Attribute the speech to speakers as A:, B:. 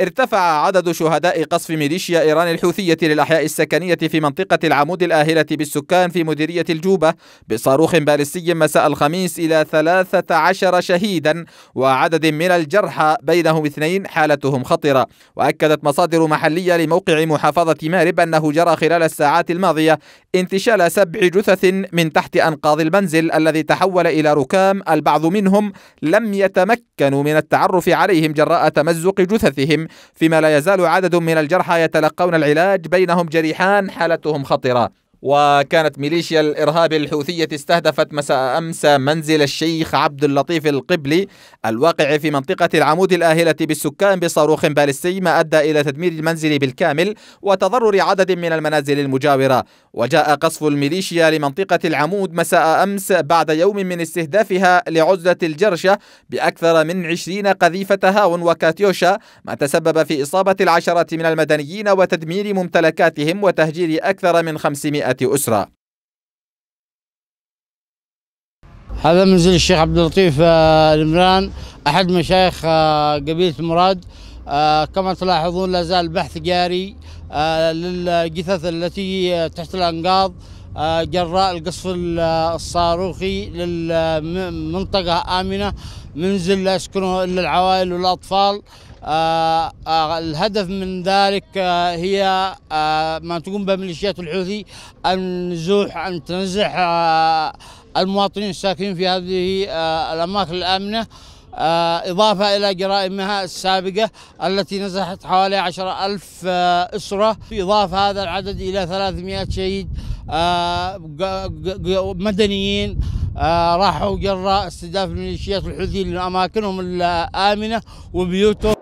A: ارتفع عدد شهداء قصف ميليشيا إيران الحوثية للأحياء السكنية في منطقة العمود الآهلة بالسكان في مديرية الجوبة بصاروخ بالستي مساء الخميس إلى 13 شهيدا وعدد من الجرحى بينهم اثنين حالتهم خطرة وأكدت مصادر محلية لموقع محافظة مارب أنه جرى خلال الساعات الماضية انتشال سبع جثث من تحت أنقاض المنزل الذي تحول إلى ركام البعض منهم لم يتمكنوا من التعرف عليهم جراء تمزق جثثهم فيما لا يزال عدد من الجرحى يتلقون العلاج بينهم جريحان حالتهم خطره وكانت ميليشيا الإرهاب الحوثية استهدفت مساء أمس منزل الشيخ عبد اللطيف القبلي الواقع في منطقة العمود الآهلة بالسكان بصاروخ باليستي ما أدى إلى تدمير المنزل بالكامل وتضرر عدد من المنازل المجاورة وجاء قصف الميليشيا لمنطقة العمود مساء أمس بعد يوم من استهدافها لعزلة الجرشة بأكثر من عشرين قذيفة هاون وكاتيوشا ما تسبب في إصابة العشرات من المدنيين وتدمير ممتلكاتهم وتهجير أكثر من 500 أسرة
B: هذا منزل الشيخ عبد اللطيف آه، المران أحد مشايخ آه، قبيلة مراد آه، كما تلاحظون لا زال بحث جاري للجثث التي تحت الأنقاض جراء القصف الصاروخي للمنطقة آمنة منزل لا يسكنه إلا العوائل والأطفال آه، آه، الهدف من ذلك آه، هي ما تقوم به ميليشيات الحوثي النزوح أن تنزح المواطنين الساكنين في هذه الأماكن الآمنة إضافة إلى جرائمها السابقة التي نزحت حوالي 10000 ألف أسرة اضافه هذا العدد إلى 300 شهيد مدنيين راحوا جراء استهداف الميليشيات الحوثي لأماكنهم الآمنة وبيوتهم